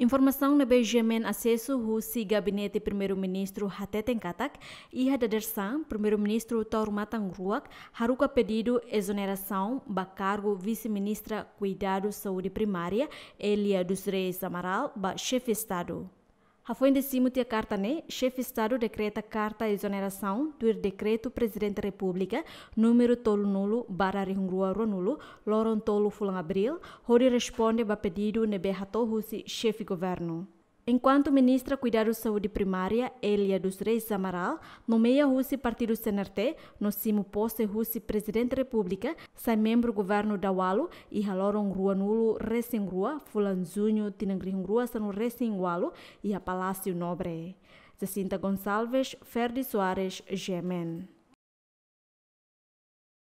Informação na Benjamin acesso o gabinete primeiro-ministro Hatte Tenkatak e Hadadersan, primeiro-ministro Taurmatang Ruak, haruka pedido exoneração ba cargo vice-ministra Cuidado Saúde Primária, Elia dos Reis Amaral, ba chefe Estado. Foi em cima carta né, chefe de Estado decreta carta de exoneração do decreto Presidente da República número tolo nulo barra ringrua nulo loron tolo fulan abril, onde responde a pedido nebe hato chefe de governo. Enquanto ministra cuidar da saúde primária, Elia dos Reis Amaral nomeia Rússia partido CNRT, no cimo posto é Rússia presidente da República, sai membro governo da Walu e haloram rua nulo recém rua, fulanzunho tinangrim rua sanu recém Walo e a Palácio Nobre. Jacinta Gonçalves, Ferdi Soares, Gemen.